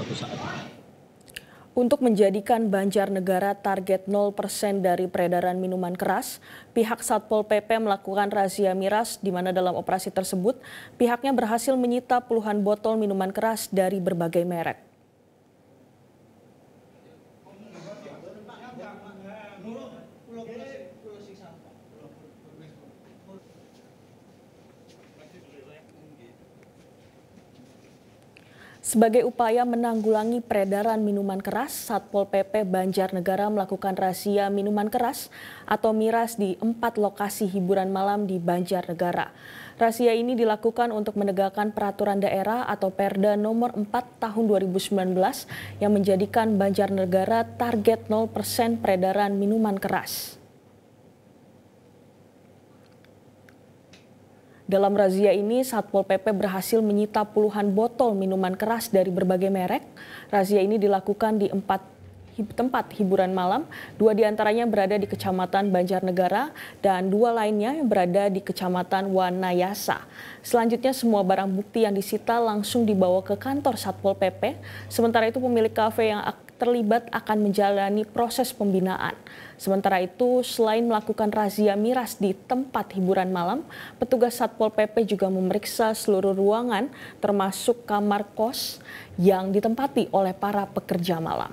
suatu saat. Untuk menjadikan Banjarnegara target 0% dari peredaran minuman keras, pihak Satpol PP melakukan razia miras di mana dalam operasi tersebut pihaknya berhasil menyita puluhan botol minuman keras dari berbagai merek. Sebagai upaya menanggulangi peredaran minuman keras, Satpol PP Banjarnegara melakukan razia minuman keras atau miras di empat lokasi hiburan malam di Banjarnegara. Razia ini dilakukan untuk menegakkan peraturan daerah atau Perda nomor 4 tahun 2019 yang menjadikan Banjarnegara target 0% peredaran minuman keras. Dalam razia ini, Satpol PP berhasil menyita puluhan botol minuman keras dari berbagai merek. Razia ini dilakukan di empat tempat hiburan malam, dua diantaranya berada di Kecamatan Banjarnegara dan dua lainnya yang berada di Kecamatan Wanayasa. Selanjutnya semua barang bukti yang disita langsung dibawa ke kantor Satpol PP. Sementara itu pemilik kafe yang terlibat akan menjalani proses pembinaan. Sementara itu, selain melakukan razia miras di tempat hiburan malam, petugas Satpol PP juga memeriksa seluruh ruangan termasuk kamar kos yang ditempati oleh para pekerja malam.